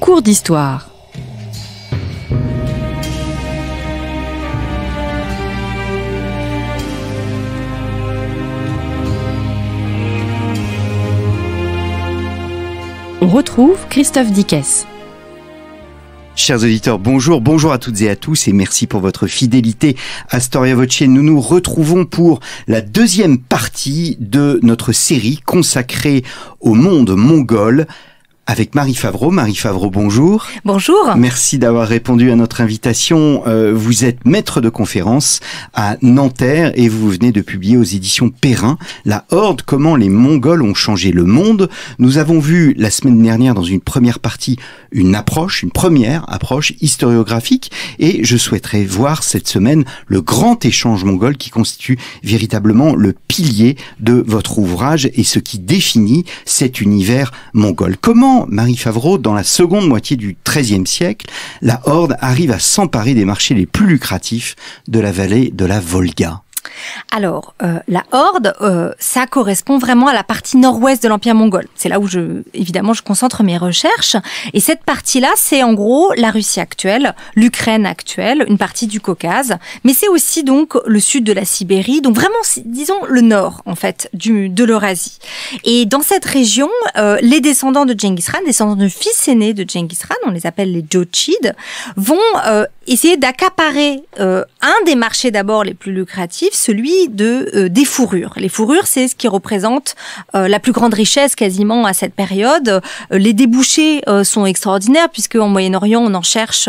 cours d'histoire. On retrouve Christophe Dickès. Chers auditeurs, bonjour, bonjour à toutes et à tous et merci pour votre fidélité à Storia Voce. Nous nous retrouvons pour la deuxième partie de notre série consacrée au monde mongol, avec Marie Favreau. Marie Favreau, bonjour. Bonjour. Merci d'avoir répondu à notre invitation. Euh, vous êtes maître de conférence à Nanterre et vous venez de publier aux éditions Perrin La Horde, comment les Mongols ont changé le monde. Nous avons vu la semaine dernière dans une première partie une approche, une première approche historiographique et je souhaiterais voir cette semaine le grand échange mongol qui constitue véritablement le pilier de votre ouvrage et ce qui définit cet univers mongol. Comment Marie Favreau, dans la seconde moitié du XIIIe siècle, la Horde arrive à s'emparer des marchés les plus lucratifs de la vallée de la Volga alors, euh, la Horde, euh, ça correspond vraiment à la partie nord-ouest de l'Empire mongol. C'est là où je, évidemment, je concentre mes recherches. Et cette partie-là, c'est en gros la Russie actuelle, l'Ukraine actuelle, une partie du Caucase, mais c'est aussi donc le sud de la Sibérie, donc vraiment, disons, le nord, en fait, du, de l'Eurasie. Et dans cette région, euh, les descendants de Genghis Khan, descendants de fils aînés de Genghis Khan, on les appelle les Jochides, vont essayer d'accaparer euh, un des marchés d'abord les plus lucratifs, celui de euh, des fourrures. Les fourrures, c'est ce qui représente euh, la plus grande richesse quasiment à cette période. les débouchés sont extraordinaires puisque en Moyen-Orient on en cherche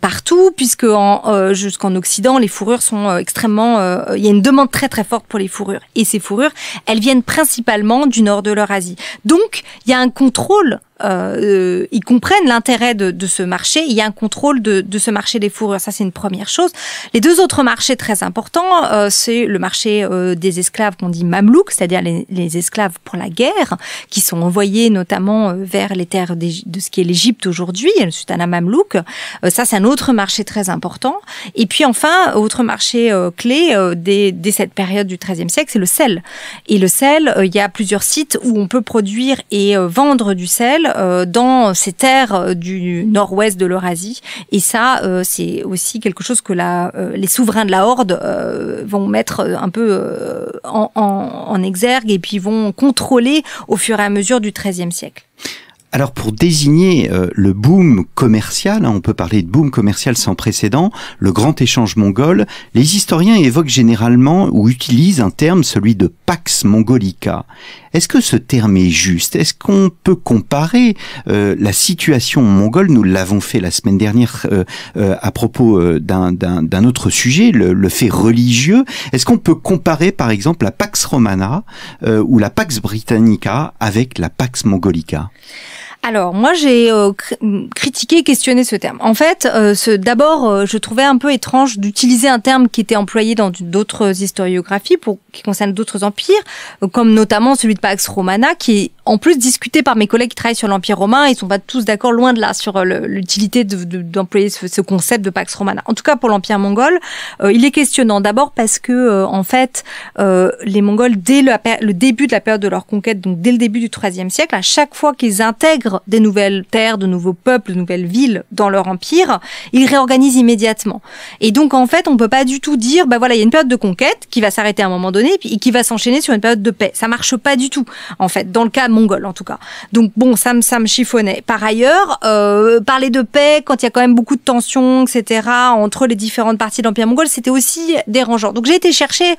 partout, puisque en, jusqu'en Occident les fourrures sont extrêmement, il y a une demande très très forte pour les fourrures. Et ces fourrures, elles viennent principalement du nord de l'Eurasie. Donc il y a un contrôle euh, ils comprennent l'intérêt de, de, ce marché. Il y a un contrôle de, de ce marché des fourrures. Ça, c'est une première chose. Les deux autres marchés très importants, euh, c'est le marché euh, des esclaves qu'on dit mamelouks, c'est-à-dire les, les, esclaves pour la guerre, qui sont envoyés notamment euh, vers les terres de ce qui est l'Égypte aujourd'hui, le sultanat mamelouk. ça, c'est un autre marché très important. Et puis enfin, autre marché clé dès, dès, cette période du XIIIe siècle, c'est le sel. Et le sel, il y a plusieurs sites où on peut produire et vendre du sel euh, dans ces terres euh, du nord-ouest de l'Eurasie. Et ça, euh, c'est aussi quelque chose que la, les souverains de la Horde vont mettre un peu en, en exergue et puis vont contrôler au fur et à mesure du XIIIe siècle. Alors pour désigner euh, le boom commercial, hein, on peut parler de boom commercial sans précédent, le grand échange mongol, les historiens évoquent généralement ou utilisent un terme, celui de Pax Mongolica. Est-ce que ce terme est juste Est-ce qu'on peut comparer euh, la situation mongole Nous l'avons fait la semaine dernière euh, à propos d'un autre sujet, le, le fait religieux. Est-ce qu'on peut comparer par exemple la Pax Romana ou la Pax Britannica avec la Pax Mongolica alors moi j'ai euh, critiqué et critiqué, questionné ce terme. En fait, euh, d'abord euh, je trouvais un peu étrange d'utiliser un terme qui était employé dans d'autres historiographies pour qui concerne d'autres empires, comme notamment celui de Pax Romana, qui est en plus discuté par mes collègues qui travaillent sur l'Empire romain. Ils sont pas tous d'accord, loin de là, sur euh, l'utilité d'employer de, ce, concept de Pax Romana. En tout cas, pour l'Empire mongol, euh, il est questionnant. D'abord parce que, euh, en fait, les Mongols, dès le, début de la période de leur conquête, donc dès le début du IIIe siècle, à chaque fois qu'ils intègrent des nouvelles terres, de nouveaux peuples, de nouvelles villes dans leur empire, ils réorganisent immédiatement. Et donc, en fait, on peut pas du tout dire, bah voilà, il y a une période de conquête qui va s'arrêter à un moment donné et qui va s'enchaîner sur une période de paix. Ça marche pas du tout. En fait, dans le cas en tout cas. Donc bon, ça me, ça me chiffonnait. Par ailleurs, euh, parler de paix quand il y a quand même beaucoup de tensions, etc., entre les différentes parties de l'Empire mongol, c'était aussi dérangeant. Donc j'ai été chercher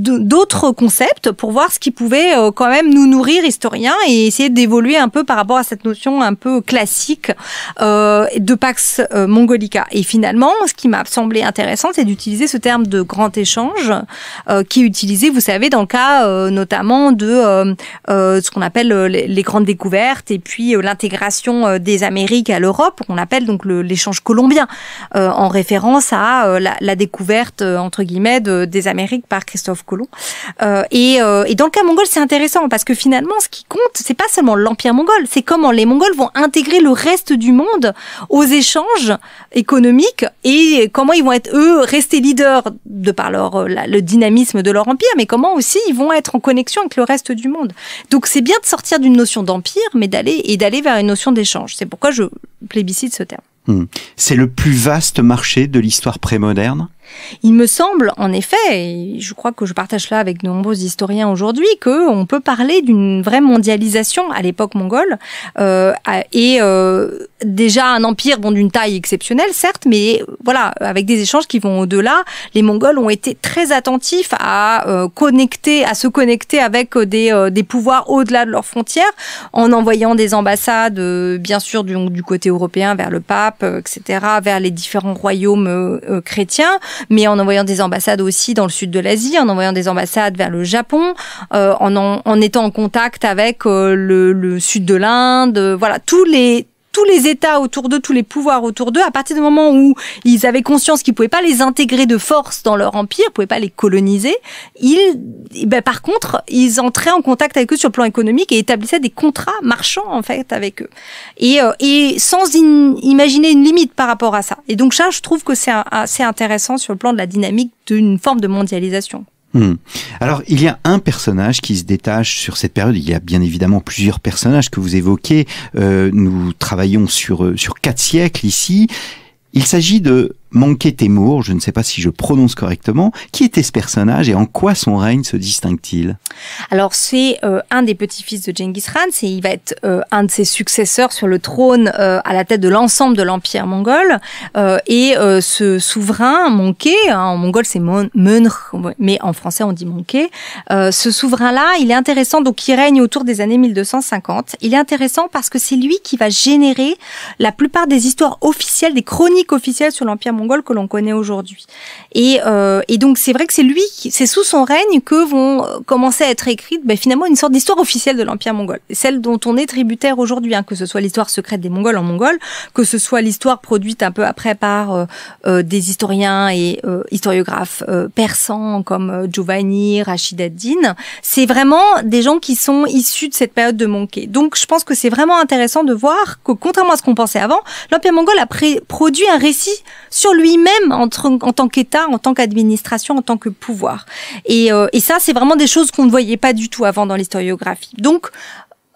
d'autres concepts pour voir ce qui pouvait euh, quand même nous nourrir historiens et essayer d'évoluer un peu par rapport à cette notion un peu classique euh, de Pax euh, Mongolica. Et finalement, ce qui m'a semblé intéressant, c'est d'utiliser ce terme de grand échange euh, qui est utilisé, vous savez, dans le cas notamment de ce qu'on appelle les grandes découvertes et puis l'intégration des Amériques à l'Europe, qu'on appelle donc l'échange colombien, en référence à la, découverte entre guillemets des Amériques par Christophe euh, et, euh, et, dans le cas mongol, c'est intéressant parce que finalement, ce qui compte, c'est pas seulement l'empire mongol, c'est comment les Mongols vont intégrer le reste du monde aux échanges économiques et comment ils vont être eux restés leaders de par leur euh, le dynamisme de leur empire, mais comment aussi ils vont être en connexion avec le reste du monde. Donc c'est bien de sortir d'une notion d'empire, mais d'aller et d'aller vers une notion d'échange. C'est pourquoi je plébiscite ce terme. Hmm. C'est le plus vaste marché de l'histoire prémoderne il me semble, en effet, et je crois que je partage cela avec de nombreux historiens aujourd'hui, qu'on peut parler d'une vraie mondialisation à l'époque mongole, euh, et euh, déjà un empire bon, d'une taille exceptionnelle, certes, mais voilà, avec des échanges qui vont au-delà. Les Mongols ont été très attentifs à euh, connecter, à se connecter avec euh, des, euh, des pouvoirs au-delà de leurs frontières, en envoyant des ambassades, bien sûr, du, du côté européen vers le pape, etc., vers les différents royaumes chrétiens mais en envoyant des ambassades aussi dans le sud de l'Asie, en envoyant des ambassades vers le Japon, euh, en, en, étant en contact avec euh, le, le, sud de l'Inde, euh, voilà, tous les tous les États autour d'eux, tous les pouvoirs autour d'eux, à partir du moment où ils avaient conscience qu'ils pouvaient pas les intégrer de force dans leur empire, pouvaient pas les coloniser, ils, eh ben par contre, ils entraient en contact avec eux sur le plan économique et établissaient des contrats marchands en fait avec eux, et, euh, et sans imaginer une limite par rapport à ça. Et donc ça, je trouve que c'est assez intéressant sur le plan de la dynamique d'une forme de mondialisation. Hmm. Alors, il y a un personnage qui se détache sur cette période. Il y a bien évidemment plusieurs personnages que vous évoquez. Euh, nous travaillons sur euh, sur quatre siècles ici. Il s'agit de Monké Témour, je ne sais pas si je prononce correctement, qui était ce personnage et en quoi son règne se distingue-t-il Alors c'est euh, un des petits-fils de Genghis Khan, c'est il va être euh, un de ses successeurs sur le trône euh, à la tête de l'ensemble de l'empire mongol et ce souverain Monké, hein, en mongol c'est Menr, mais en français on dit Monké. ce souverain-là, il est intéressant, donc il règne autour des années 1250, il est intéressant parce que c'est lui qui va générer la plupart des histoires officielles, des chroniques officielles sur l'empire mongol que l'on connaît aujourd'hui. Et, euh, et, donc c'est vrai que c'est lui, c'est sous son règne que vont commencer à être écrites ben, finalement une sorte d'histoire officielle de l'Empire mongol, celle dont on est tributaire aujourd'hui, hein, que ce soit l'histoire secrète des Mongols en mongol, que ce soit l'histoire produite un peu après par euh, euh, des historiens et euh, historiographes persans comme Giovanni, Rachid ad-Din. C'est vraiment des gens qui sont issus de cette période de Monkey. Donc je pense que c'est vraiment intéressant de voir que contrairement à ce qu'on pensait avant, l'Empire mongol a produit un récit sur lui-même en, en, tant qu'État, en tant qu'administration, en tant que pouvoir. Euh, et, ça, c'est vraiment des choses qu'on ne voyait pas du tout avant dans l'historiographie. Donc,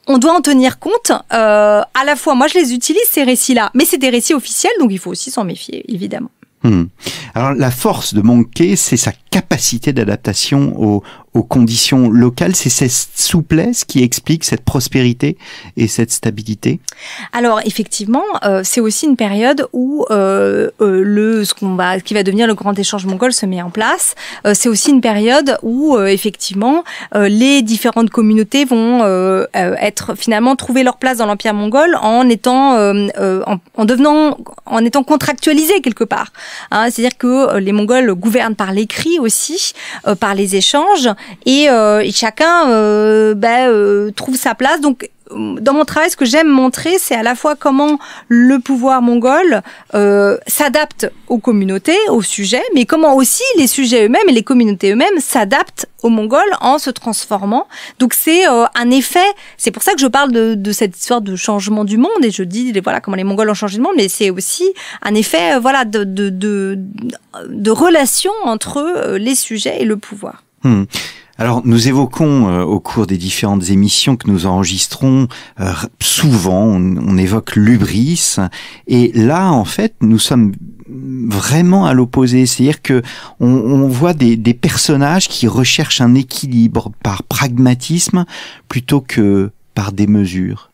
on doit en tenir compte. Euh, à la fois, moi, je les utilise ces récits-là, mais c'est des récits officiels, donc il faut aussi s'en méfier, évidemment. Hmm. Alors la force de manquer c'est sa capacité d'adaptation aux, conditions locales C'est cette souplesse qui explique cette prospérité et cette stabilité Alors effectivement, euh, c'est aussi une période où euh, euh, le ce qu'on va, qui va devenir le grand échange mongol se met en place. c'est aussi une période où effectivement les différentes communautés vont être finalement trouver leur place dans l'empire mongol en étant en, devenant en étant contractualisées quelque part. Hein, c'est-à-dire que les Mongols gouvernent par l'écrit aussi euh, par les échanges et, euh, chacun euh, ben, trouve sa place. Donc dans mon travail, ce que j'aime montrer, c'est à la fois comment le pouvoir mongol euh, s'adapte aux communautés, aux sujets, mais comment aussi les sujets eux-mêmes et les communautés eux-mêmes s'adaptent aux Mongols en se transformant. Donc c'est euh, un effet. C'est pour ça que je parle de, cette histoire de changement du monde et je dis voilà comment les Mongols ont changé le monde, mais c'est aussi un effet euh, voilà de, de de, de relation entre les sujets et le pouvoir. Hmm. Alors, nous évoquons euh, au cours des différentes émissions que nous enregistrons, euh, souvent, on, évoque l'ubris, et là, en fait, nous sommes vraiment à l'opposé, c'est-à-dire que on, voit des, des, personnages qui recherchent un équilibre par pragmatisme plutôt que par des mesures.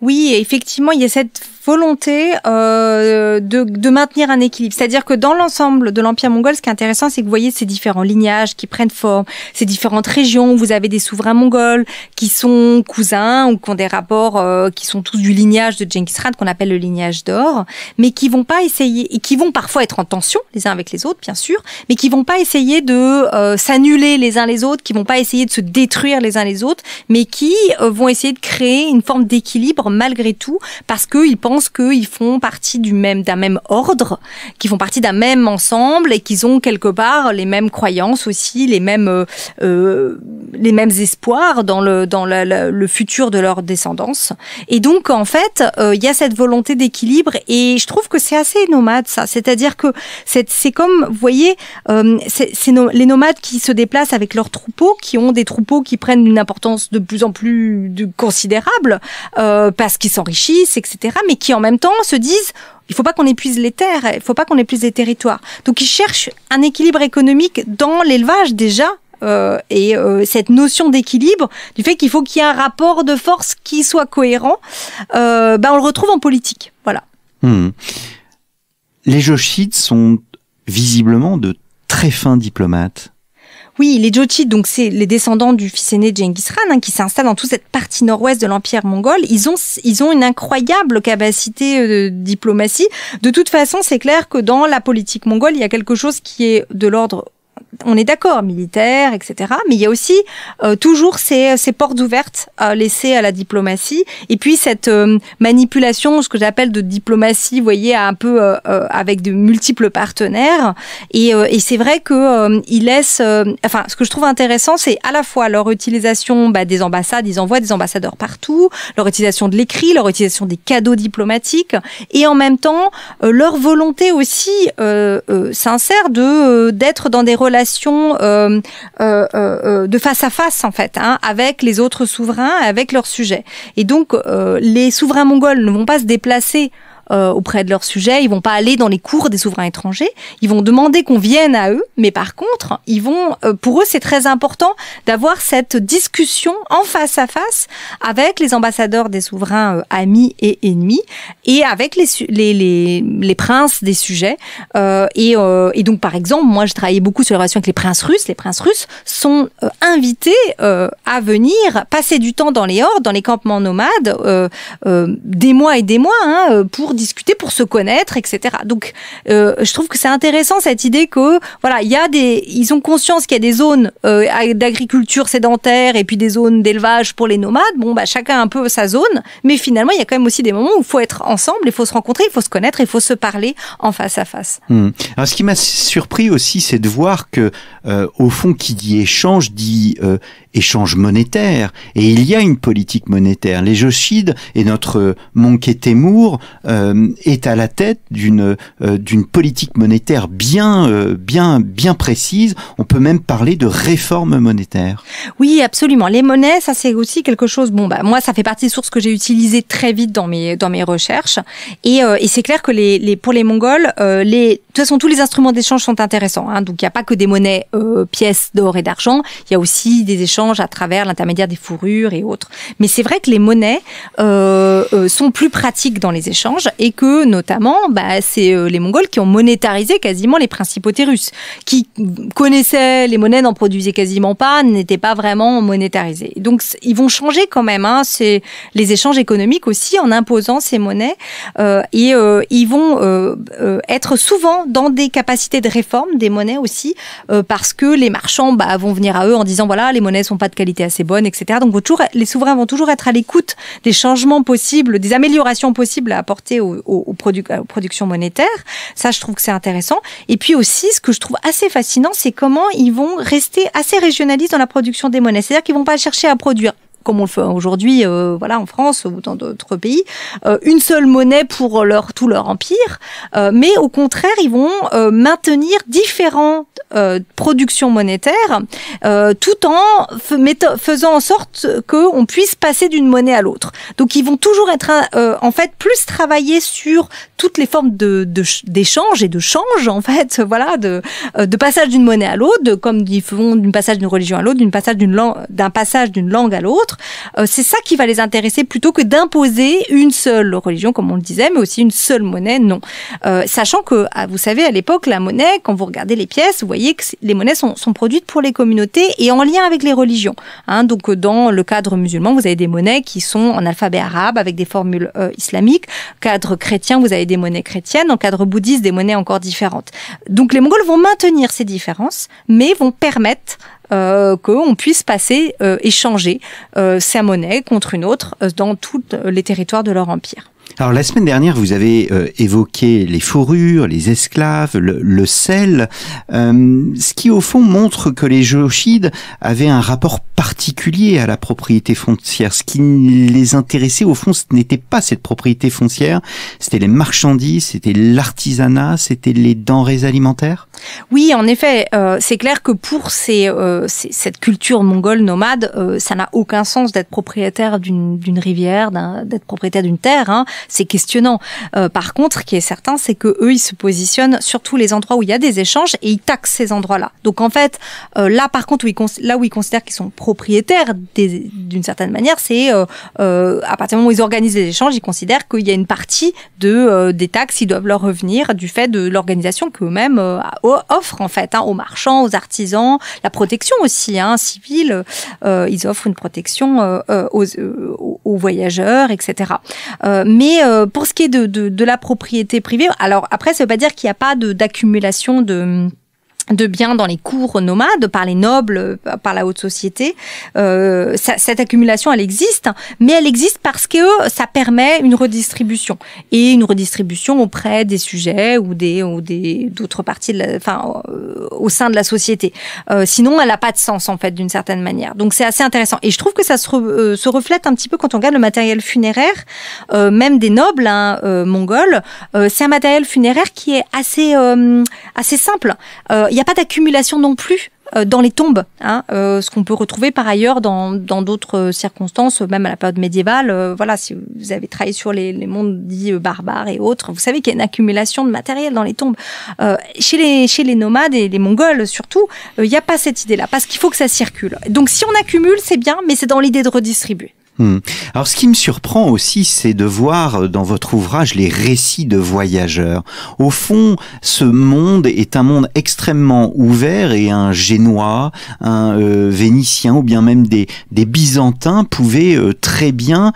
Oui, effectivement, il y a cette volonté euh, de, de, maintenir un équilibre. C'est-à-dire que dans l'ensemble de l'Empire mongol, ce qui est intéressant, c'est que vous voyez ces différents lignages qui prennent forme, ces différentes régions. où Vous avez des souverains mongols qui sont cousins ou qui ont des rapports, euh, qui sont tous du lignage de Genghis Khan, qu'on appelle le lignage d'or, mais qui vont pas essayer, et qui vont parfois être en tension les uns avec les autres, bien sûr, mais qui vont pas essayer de euh, s'annuler les uns les autres, qui vont pas essayer de se détruire les uns les autres, mais qui euh, vont essayer de créer une forme d'équilibre malgré tout, parce qu'ils pensent qu'ils font partie du même, d'un même ordre, qu'ils font partie d'un même ensemble et qu'ils ont quelque part les mêmes croyances aussi, les mêmes euh, euh, les mêmes espoirs dans le, dans le futur de leur descendance. Et donc, en fait, euh, il y a cette volonté d'équilibre et je trouve que c'est assez nomade, ça. C'est-à-dire que c'est comme, vous voyez, euh, c'est les nomades qui se déplacent avec leurs troupeaux, qui ont des troupeaux qui prennent une importance de plus en plus de, considérable euh, parce qu'ils s'enrichissent, etc., mais qui en même temps se disent il faut pas qu'on épuise les terres, il faut pas qu'on épuise les territoires. Donc ils cherchent un équilibre économique dans l'élevage déjà, euh, et euh, cette notion d'équilibre, du fait qu'il faut qu'il y ait un rapport de force qui soit cohérent, euh, ben on le retrouve en politique. Voilà. Hmm. Les Joshites sont visiblement de très fins diplomates. Oui, les Jochites, donc c'est les descendants du fils aîné de Genghis Khan, hein, qui s'installent dans toute cette partie nord-ouest de l'Empire mongol. Ils ont, ils ont une incroyable capacité euh, de diplomatie. De toute façon, c'est clair que dans la politique mongole, il y a quelque chose qui est de l'ordre on est d'accord, militaire, etc. Mais il y a aussi euh, toujours ces, portes ouvertes laissées à la diplomatie. Et puis cette euh, manipulation, ce que j'appelle de diplomatie, vous voyez, un peu euh, avec de multiples partenaires. Et, c'est vrai que laissent. enfin, ce que je trouve intéressant, c'est à la fois leur utilisation bah, des ambassades, ils envoient des ambassadeurs partout, leur utilisation de l'écrit, leur utilisation des cadeaux diplomatiques, et en même temps leur volonté aussi sincère de d'être dans des relations euh, euh, euh, de face à face en fait hein, avec les autres souverains, avec leurs sujets. Et donc les souverains mongols ne vont pas se déplacer euh, auprès de leurs sujets. ils vont pas aller dans les cours des souverains étrangers, ils vont demander qu'on vienne à eux, mais par contre, ils vont, euh, pour eux, c'est très important d'avoir cette discussion en face à face avec les ambassadeurs des souverains euh, amis et ennemis et avec les, les, les, princes des sujets. Et, et, donc, par exemple, moi, je travaillais beaucoup sur les relations avec les princes russes. Les princes russes sont invités à venir passer du temps dans les hordes, dans les campements nomades, des mois et des mois, hein, pour discuter, pour se connaître, etc. Donc, euh, je trouve que c'est intéressant cette idée que, voilà, il y a des, ils ont conscience qu'il y a des zones euh, d'agriculture sédentaire et puis des zones d'élevage pour les nomades. Bon, bah, chacun un peu sa zone, mais finalement, il y a quand même aussi des moments où il faut être ensemble, il faut se rencontrer, il faut se connaître, il faut se parler en face à face. Hmm. Alors, ce qui m'a surpris aussi, c'est de voir que, euh, au fond, qui dit échange dit échange monétaire, et il y a une politique monétaire. Les Joshides et notre Monquet Témour euh, euh, est à la tête d'une euh, d'une politique monétaire bien euh, bien bien précise. On peut même parler de réforme monétaire. Oui, absolument. Les monnaies, ça c'est aussi quelque chose. Bon, bah moi, ça fait partie des sources que j'ai utilisées très vite dans mes dans mes recherches. Et, euh, c'est clair que les, les, pour les Mongols, euh, les de toute façon tous les instruments d'échange sont intéressants. Hein. donc il n'y a pas que des monnaies euh, pièces d'or et d'argent. Il y a aussi des échanges à travers l'intermédiaire des fourrures et autres. Mais c'est vrai que les monnaies sont plus pratiques dans les échanges et que notamment, bah, c'est les Mongols qui ont monétarisé quasiment les principautés russes, qui connaissaient les monnaies, n'en produisaient quasiment pas, n'étaient pas vraiment monétarisé. Donc ils vont changer quand même hein, c'est les échanges économiques aussi en imposant ces monnaies euh, et euh, ils vont euh, être souvent dans des capacités de réforme des monnaies aussi parce que les marchands bah, vont venir à eux en disant voilà les monnaies sont pas de qualité assez bonne etc. Donc toujours les souverains vont toujours être à l'écoute des changements possibles, des améliorations possibles à apporter aux productions monétaires. Ça je trouve que c'est intéressant. Et puis aussi ce que je trouve assez fascinant c'est comment ils vont rester assez régionalistes dans la production des monnaies. C'est-à-dire qu'ils ne vont pas chercher à produire comme on le fait aujourd'hui, euh, voilà, en France ou dans d'autres pays, euh, une seule monnaie pour leur tout leur empire, euh, mais au contraire, ils vont euh, maintenir différentes euh, productions monétaires, euh, tout en faisant en sorte qu'on puisse passer d'une monnaie à l'autre. Donc, ils vont toujours être en fait plus travailler sur toutes les formes de d'échange et de change, en fait, voilà, de, de passage d'une monnaie à l'autre, comme ils font d'une passage d'une religion à l'autre, d'un passage d'une langue, d'un passage d'une langue à l'autre. Euh, c'est ça qui va les intéresser plutôt que d'imposer une seule religion, comme on le disait, mais aussi une seule monnaie, non. Euh, sachant que, ah, vous savez, à l'époque, la monnaie, quand vous regardez les pièces, vous voyez que les monnaies sont, produites pour les communautés et en lien avec les religions. Hein. donc, euh, dans le cadre musulman, vous avez des monnaies qui sont en alphabet arabe avec des formules islamiques. Cadre chrétien, vous avez des monnaies chrétiennes. En cadre bouddhiste, des monnaies encore différentes. Donc, les Mongols vont maintenir ces différences, mais vont permettre euh, qu'on puisse passer, euh, échanger euh, sa monnaie contre une autre dans tous les territoires de leur empire. Alors la semaine dernière, vous avez euh, évoqué les fourrures, les esclaves, le, sel, euh, ce qui au fond montre que les Joshides avaient un rapport particulier à la propriété foncière. Ce qui les intéressait au fond, ce n'était pas cette propriété foncière, c'était les marchandises, c'était l'artisanat, c'était les denrées alimentaires. Oui, en effet, euh, c'est clair que pour ces, cette culture mongole nomade, ça n'a aucun sens d'être propriétaire d'une rivière, d'être propriétaire d'une terre. Hein c'est questionnant. Euh, par contre, ce qui est certain, c'est que eux, ils se positionnent sur tous les endroits où il y a des échanges et ils taxent ces endroits-là. Donc en fait, euh, là par contre, où ils là où ils considèrent qu'ils sont propriétaires d'une certaine manière, c'est euh, euh, à partir du moment où ils organisent les échanges, ils considèrent qu'il y a une partie de des taxes qui doivent leur revenir du fait de l'organisation qu'eux-mêmes offrent en fait hein, aux marchands, aux artisans, la protection aussi hein, civile. ils offrent une protection aux, aux, voyageurs, etc. mais et euh, pour ce qui est de, la propriété privée, alors après, ça veut pas dire qu'il n'y a pas d'accumulation de de biens dans les cours nomades, par les nobles, euh, par la haute société. Euh, cette accumulation, elle existe, mais elle existe parce que ça permet une redistribution et une redistribution auprès des sujets ou des ou des d'autres parties, enfin euh, au sein de la société. sinon, elle n'a pas de sens en fait d'une certaine manière. Donc c'est assez intéressant et je trouve que ça se, reflète un petit peu quand on regarde le matériel funéraire, même des nobles hein, mongols. c'est un matériel funéraire qui est assez assez simple il n'y a pas d'accumulation non plus euh, dans les tombes, hein, euh, ce qu'on peut retrouver par ailleurs dans d'autres circonstances, même à la période médiévale. Euh, voilà, si vous avez travaillé sur les, les mondes dits barbares et autres, vous savez qu'il y a une accumulation de matériel dans les tombes. chez, les, chez les nomades et les mongols surtout, il n'y a pas cette idée-là, parce qu'il faut que ça circule. Donc si on accumule, c'est bien, mais c'est dans l'idée de redistribuer. Hmm. Alors ce qui me surprend aussi, c'est de voir euh, dans votre ouvrage les récits de voyageurs. Au fond, ce monde est un monde extrêmement ouvert et un Génois, un euh, Vénitien ou bien même des, des Byzantins pouvaient euh, très bien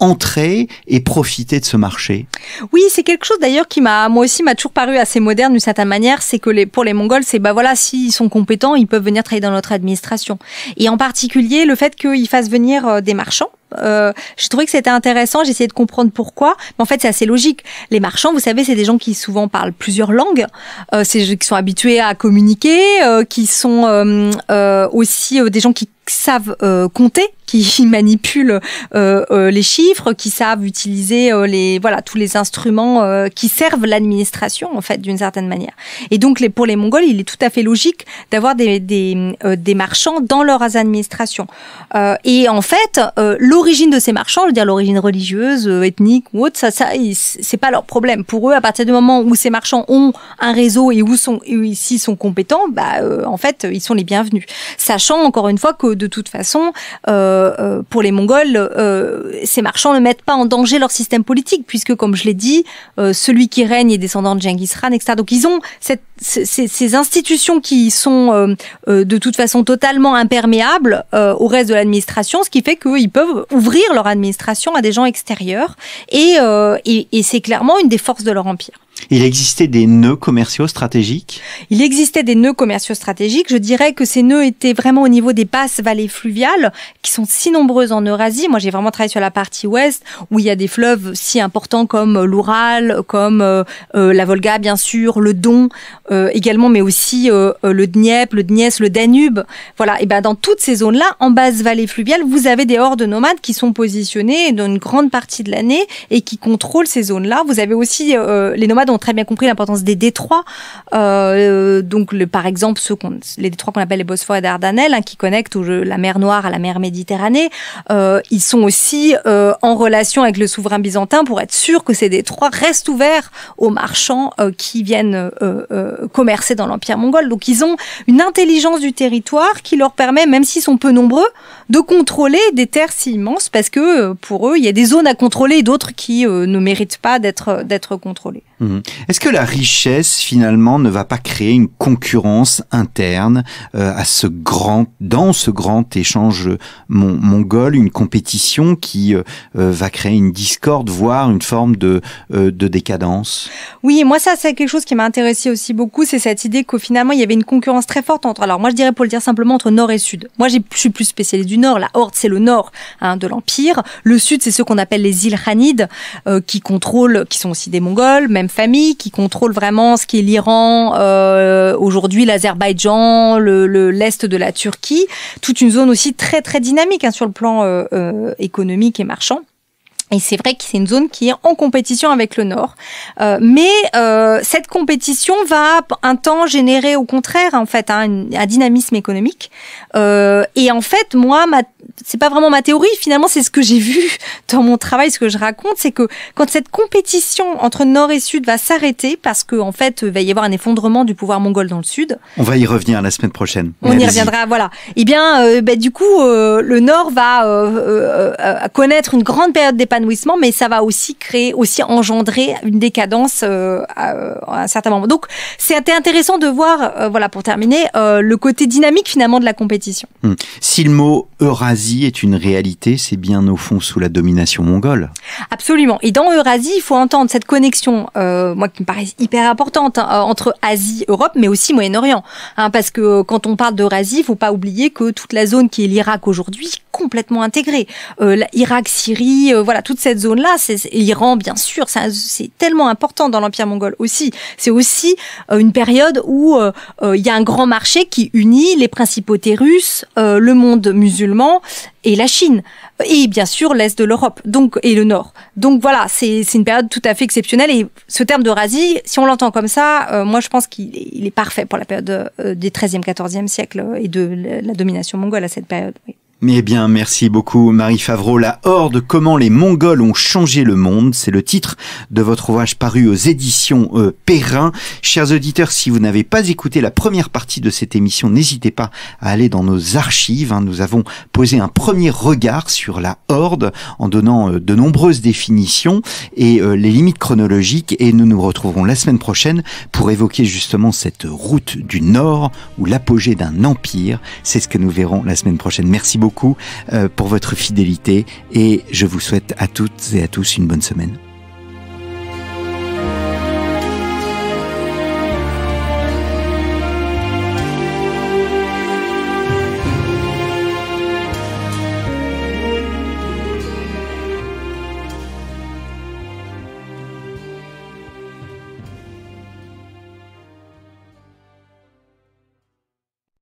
entrer et profiter de ce marché. Oui, c'est quelque chose d'ailleurs qui m'a, moi aussi, m'a toujours paru assez moderne d'une certaine manière, c'est que les, pour les Mongols, c'est bah voilà, s'ils sont compétents, ils peuvent venir travailler dans notre administration. Et en particulier, le fait qu'ils fassent venir des marchands. Euh, je trouvais que c'était intéressant, j'ai essayé de comprendre pourquoi. Mais en fait, c'est assez logique. Les marchands, vous savez, c'est des gens qui souvent parlent plusieurs langues, euh, c'est qui sont habitués à communiquer, euh, qui sont euh, aussi des gens qui savent compter qui manipulent euh, euh, les chiffres, qui savent utiliser euh, les voilà tous les instruments qui servent l'administration en fait d'une certaine manière. Et donc les, pour les Mongols, il est tout à fait logique d'avoir des, des, des marchands dans leurs administrations. et en fait, l'origine de ces marchands, je veux dire l'origine religieuse, ethnique ou autre, ça, ça c'est pas leur problème. Pour eux, à partir du moment où ces marchands ont un réseau et où sont sont compétents, bah en fait ils sont les bienvenus. Sachant encore une fois que de toute façon euh, euh, euh, pour les Mongols, euh, ces marchands ne mettent pas en danger leur système politique, puisque, comme je l'ai dit, celui qui règne est descendant de Genghis Khan, etc. Donc ils ont ces, institutions qui sont de toute façon totalement imperméables au reste de l'administration, ce qui fait qu'ils peuvent ouvrir leur administration à des gens extérieurs, et c'est clairement une des forces de leur empire. Il existait des nœuds commerciaux stratégiques Il existait des nœuds commerciaux stratégiques. Je dirais que ces nœuds étaient vraiment au niveau des basses vallées fluviales, qui sont si nombreuses en Eurasie. Moi, j'ai vraiment travaillé sur la partie ouest, où il y a des fleuves si importants comme euh, l'Oural, comme euh, euh, la Volga, bien sûr, le Don également, mais aussi le Dniepr, le Dniès, le Danube. Voilà, et ben dans toutes ces zones-là, en basse vallée fluviale, vous avez des hordes nomades qui sont positionnés dans une grande partie de l'année et qui contrôlent ces zones-là. Vous avez aussi les nomades ont très bien compris l'importance des détroits. Euh, donc, par exemple, ceux les détroits qu'on appelle les Bosphore et Dardanelles, hein, qui connectent la mer Noire à la mer Méditerranée, euh, ils sont aussi euh, en relation avec le souverain byzantin pour être sûr que ces détroits restent ouverts aux marchands qui viennent commercer dans l'Empire mongol. Donc, ils ont une intelligence du territoire qui leur permet, même s'ils sont peu nombreux, de contrôler des terres si immenses parce que euh, pour eux, il y a des zones à contrôler et d'autres qui euh, ne méritent pas d'être euh, contrôlées. Mhm. Est-ce que la richesse finalement ne va pas créer une concurrence interne à ce grand dans ce grand échange mongol, une compétition qui va créer une discorde, voire une forme de décadence Oui, moi ça c'est quelque chose qui m'a intéressé aussi beaucoup, c'est cette idée qu'au finalement il y avait une concurrence très forte entre alors moi je dirais pour le dire simplement entre nord et sud. Moi je suis plus spécialiste Nord. La Horde, c'est le Nord hein, de l'Empire. Le Sud, c'est ce qu'on appelle les îles Hanides euh, qui contrôlent, qui sont aussi des Mongols, même famille, qui contrôlent vraiment ce qui est l'Iran, euh, aujourd'hui l'Azerbaïdjan, l'Est le, l'est de la Turquie. Toute une zone aussi très, très dynamique hein, sur le plan euh, économique et marchand. Et c'est vrai que c'est une zone qui est en compétition avec le Nord. Euh, mais euh, cette compétition va un temps générer au contraire en fait hein, un, dynamisme économique. Euh, et en fait, moi, ma c'est pas vraiment ma théorie, finalement c'est ce que j'ai vu dans mon travail, ce que je raconte, c'est que quand cette compétition entre Nord et Sud va s'arrêter parce qu'en en fait euh, va y avoir un effondrement du pouvoir mongol dans le Sud. On va y revenir la semaine prochaine. On y reviendra, voilà. Eh bien, euh, bah, du coup, euh, le Nord va connaître une grande période d'épanouissement, mais ça va aussi créer, aussi engendrer une décadence à, un certain moment. Donc, c'était intéressant de voir, voilà, pour terminer, le côté dynamique finalement de la compétition. Hmm. Si le mot Eurasie Asie est une réalité, c'est bien au fond sous la domination mongole. Absolument. Et dans Eurasie, il faut entendre cette connexion, euh, moi qui me paraît hyper importante, hein, euh, entre Asie, Europe, mais aussi Moyen-Orient. Hein, parce que euh, quand on parle d'Eurasie, il faut pas oublier que toute la zone qui est l'Irak aujourd'hui complètement intégré. Euh, Irak, Syrie, euh, voilà, toute cette zone-là, c'est l'Iran, bien sûr, c'est tellement important dans l'Empire mongol aussi. C'est aussi euh, une période où euh, il y a un grand marché qui unit les principautés russes, le monde musulman et la Chine et bien sûr l'est de l'Europe donc et le nord. Donc voilà, c'est une période tout à fait exceptionnelle et ce terme d'Eurasie, si on l'entend comme ça, moi je pense qu'il est, parfait pour la période des 13e 14e siècle et de la domination mongole à cette période. Oui. Eh bien, merci beaucoup Marie Favreau. La Horde, comment les Mongols ont changé le monde, c'est le titre de votre ouvrage paru aux éditions euh, Perrin. Chers auditeurs, si vous n'avez pas écouté la première partie de cette émission, n'hésitez pas à aller dans nos archives. Hein. Nous avons posé un premier regard sur la Horde en donnant euh, de nombreuses définitions et euh, les limites chronologiques. Et nous nous retrouverons la semaine prochaine pour évoquer justement cette route du Nord ou l'apogée d'un empire. C'est ce que nous verrons la semaine prochaine. Merci beaucoup beaucoup euh, pour votre fidélité et je vous souhaite à toutes et à tous une bonne semaine.